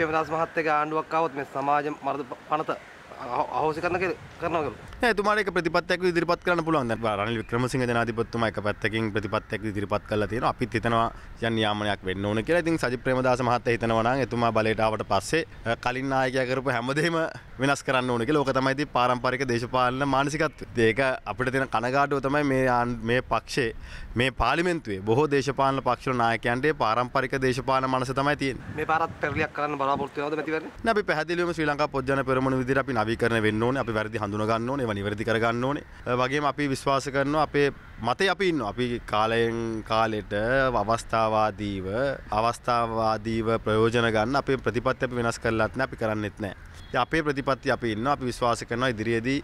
පෙවදාස් මහත්තයගේ ආණ්ඩුවක් ආවොත් මේ සමාජ මර්ධ පනත අහෝසි කරන කරනවා කියලා. එතුමාට ඒක ප්‍රතිපත්තියක් ඉදිරිපත් කරන්න පුළුවන්. දැන් රනිල් වික්‍රමසිංහ ජනාධිපතිතුමා එක පැත්තකින් ප්‍රතිපත්තියක් ඉදිරිපත් කරලා තියෙනවා. අපිත් හිතනවා යන් නියාමනයක් වෙන්න ඕන කියලා. ඉතින් සජිත් ප්‍රේමදාස මහත්තයා හිතනවා නම් එතුමා බලයට ආවට පස්සේ කලින් නායකයා කරපු හැමදේම වෙනස් කරන්න ඕනක ලෝක තමයිති පාරම්පරික දේශපාලන මානසිකත් ඒක අපිට තින කනගාටුව තමයි මේ ආන් මේ පක්ෂේ මේ පාලිමෙන්තුවේ බොහෝ දේශපාලන පක්ෂ නායකන්ටේ පාරම්පරික දේශපාන මනස තමයි තියෙන් මේ පරත් පෙරලියක් කරන්න බලාපොරත්තුවද මැතිවර නැි පැදිලීම ශ්‍රී ලංකා පොද්ජන පෙරමණ විදිර අපි නවි කරන වෙන්න ඕන අපි වැරදි හඳුනගන්න ඕනේ නිවැරදි කරගන්න ඕනේ වගේ අපි විශ්වාස කරනවා අපේ මතේ අපි ඉන්න අපි කාලයෙන් කාලෙට අවස්ථාවාදීව අවස්ථාවාදීව ප්‍රයෝජන ගන්න අපේ ප්‍රතිපත්ති අපි වෙනස් කරලත් නැහැ අපි කරන්නෙත් නැහැ. අපේ ප්‍රතිපත්ති අපි ඉන්නවා අපි විශ්වාස කරනවා ඉදිරියේදී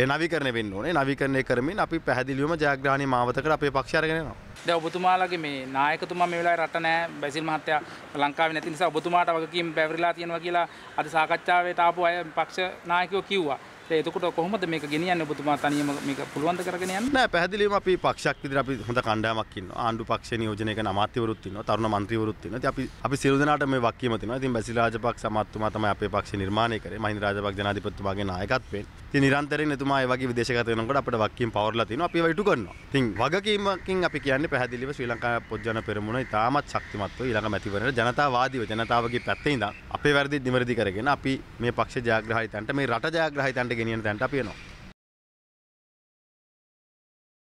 ඒ නවීකරණය වෙන්න ඕනේ. නවීකරණය කරමින් අපි පැහැදිලිවම ජයග්‍රහණී මාවතකට අපේ පක්ෂය අරගෙන යනවා. දැන් ඔබතුමාලගේ මේ නායකතුමා මේ වෙලාවේ රට නැහැ බැසිල් මහත්තයා ලංකාවේ නැති නිසා ඔබතුමාට වගකීම් පැවරිලා තියෙනවා කියලා අද සාකච්ඡාවේ තාපු අය පක්ෂ නායකයෝ කිව්වා. එතකොට කොහොමද මේක ගෙනියන්න ඔබතුමා තනියම මේක පුළුවන් ද කරගෙන යන්න? නෑ පැහැදිලිවම අපි පක්ෂයක් විදිහට අපි හොඳ කණ්ඩායමක් ඉන්නවා. ආණ්ඩු පක්ෂයේ නියෝජනය කරන අමාත්‍යවරුත් ඉන්නවා, තරුණ මන්ත්‍රීවරුත් ඉන්නවා. ඉතින් අපි අපි සියලු දෙනාට මේ වක්කීම තියෙනවා. ඉතින් බැසිල් රාජපක්ෂ අමාත්‍යතුමා තමයි අපේ පක්ෂය නිර්මාණය කරේ. මහින්ද රාජපක්ෂ ජනාධිපතිතුමාගේ නායකත්වයෙන්. ඉතින් නිරන්තරයෙන් එතුමා ඒ වගේ විදේශගත වෙනකොට අපිට වක්කීම් පවර්ලා තිනවා. අපි ඒවා ඉටු කරනවා. ඉතින් වගකීමකින් අපි කියන්නේ පැහැදිලිව ශ්‍රී ලංකා පොත්ජන පෙරමුණ ඉතාමත් ශක්තිමත්ව ඊළඟ මැතිවරණයට ජනතාවාදීව ජනතාවගේ පැත්තේ ඉඳන් අපේ වැරදි නිවැරදි කරගෙන අපි මේ පක්ෂ ජයග්‍රහීතන්ට මේ රට ජයග්‍රහීතන්ට ගෙනියන තැන්ට අපියනවා